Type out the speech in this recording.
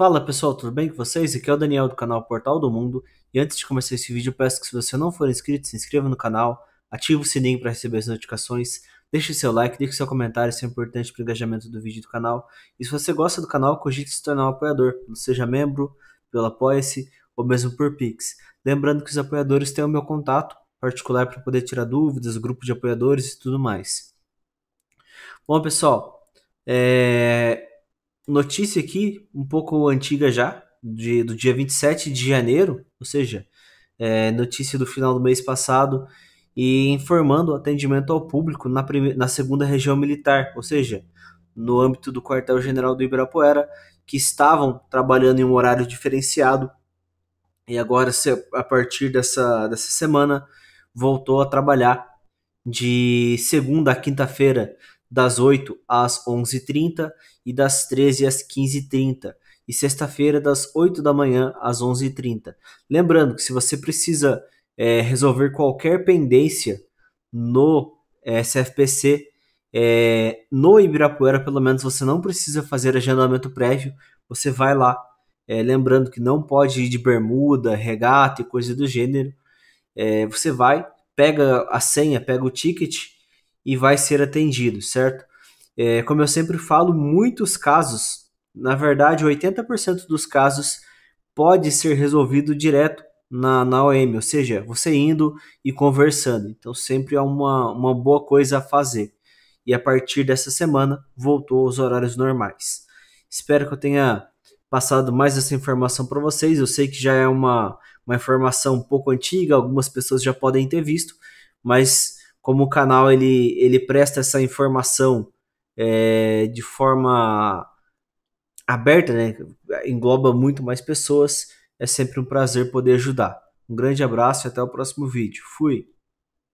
Fala pessoal, tudo bem com vocês? Aqui é o Daniel do canal Portal do Mundo e antes de começar esse vídeo peço que se você não for inscrito, se inscreva no canal, ative o sininho para receber as notificações, deixe seu like, deixe seu comentário, isso é importante para o engajamento do vídeo do canal. E se você gosta do canal, cogite se tornar um apoiador, seja membro, pelo Apoia-se ou mesmo por Pix. Lembrando que os apoiadores têm o meu contato particular para poder tirar dúvidas, grupo de apoiadores e tudo mais. Bom pessoal, é notícia aqui, um pouco antiga já, de, do dia 27 de janeiro, ou seja, é, notícia do final do mês passado, e informando o atendimento ao público na, primeira, na segunda região militar, ou seja, no âmbito do quartel-general do Ibirapuera, que estavam trabalhando em um horário diferenciado e agora, a partir dessa, dessa semana, voltou a trabalhar de segunda a quinta-feira, das 8 às 11h30 e das 13 às 15h30 e sexta-feira das 8 da manhã às 11h30. Lembrando que se você precisa é, resolver qualquer pendência no é, SFPC, é, no Ibirapuera pelo menos você não precisa fazer agendamento prévio, você vai lá. É, lembrando que não pode ir de bermuda, regata e coisa do gênero. É, você vai, pega a senha, pega o ticket e vai ser atendido, certo? É, como eu sempre falo, muitos casos, na verdade, 80% dos casos pode ser resolvido direto na, na OM, ou seja, você indo e conversando. Então, sempre é uma, uma boa coisa a fazer. E a partir dessa semana, voltou aos horários normais. Espero que eu tenha passado mais essa informação para vocês. Eu sei que já é uma, uma informação um pouco antiga, algumas pessoas já podem ter visto, mas como o canal ele, ele presta essa informação é, de forma aberta, né? engloba muito mais pessoas. É sempre um prazer poder ajudar. Um grande abraço e até o próximo vídeo. Fui!